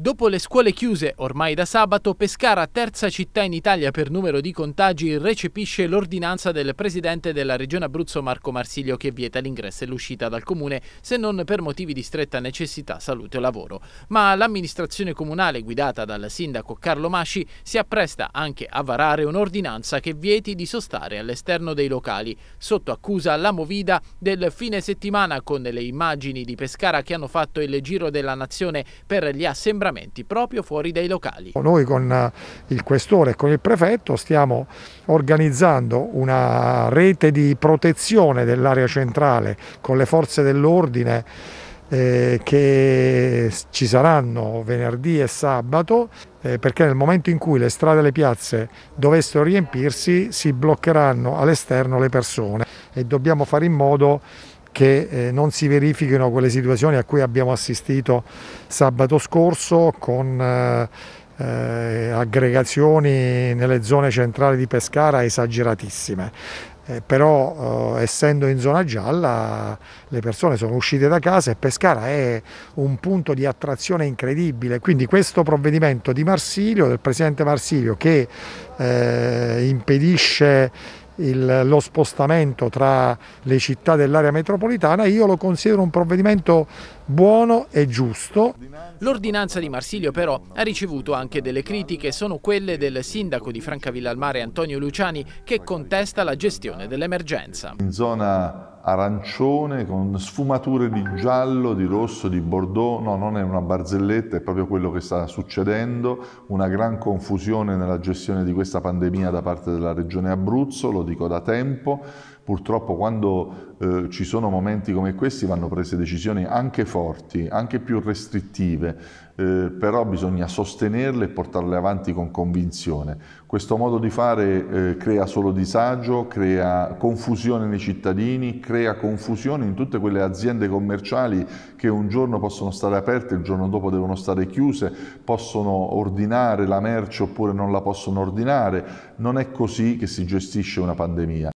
Dopo le scuole chiuse ormai da sabato, Pescara, terza città in Italia per numero di contagi, recepisce l'ordinanza del presidente della regione Abruzzo Marco Marsiglio che vieta l'ingresso e l'uscita dal comune se non per motivi di stretta necessità, salute o lavoro. Ma l'amministrazione comunale guidata dal sindaco Carlo Masci si appresta anche a varare un'ordinanza che vieti di sostare all'esterno dei locali, sotto accusa la movida del fine settimana con le immagini di Pescara che hanno fatto il giro della nazione per gli assembramenti assembramenti proprio fuori dai locali. Noi con eh, il questore e con il prefetto stiamo organizzando una rete di protezione dell'area centrale con le forze dell'ordine eh, che ci saranno venerdì e sabato eh, perché nel momento in cui le strade e le piazze dovessero riempirsi si bloccheranno all'esterno le persone e dobbiamo fare in modo che eh, non si verifichino quelle situazioni a cui abbiamo assistito sabato scorso con eh, eh, aggregazioni nelle zone centrali di Pescara esageratissime. Eh, però eh, essendo in zona gialla le persone sono uscite da casa e Pescara è un punto di attrazione incredibile, quindi questo provvedimento di Marsilio, del presidente Marsilio che eh, impedisce il, lo spostamento tra le città dell'area metropolitana, io lo considero un provvedimento buono e giusto. L'ordinanza di Marsilio però ha ricevuto anche delle critiche, sono quelle del sindaco di Francavilla al Mare Antonio Luciani che contesta la gestione dell'emergenza. In zona arancione con sfumature di giallo, di rosso, di bordeaux, no, non è una barzelletta, è proprio quello che sta succedendo, una gran confusione nella gestione di questa pandemia da parte della regione Abruzzo, lo dico da tempo, Purtroppo quando eh, ci sono momenti come questi vanno prese decisioni anche forti, anche più restrittive, eh, però bisogna sostenerle e portarle avanti con convinzione. Questo modo di fare eh, crea solo disagio, crea confusione nei cittadini, crea confusione in tutte quelle aziende commerciali che un giorno possono stare aperte, il giorno dopo devono stare chiuse, possono ordinare la merce oppure non la possono ordinare. Non è così che si gestisce una pandemia.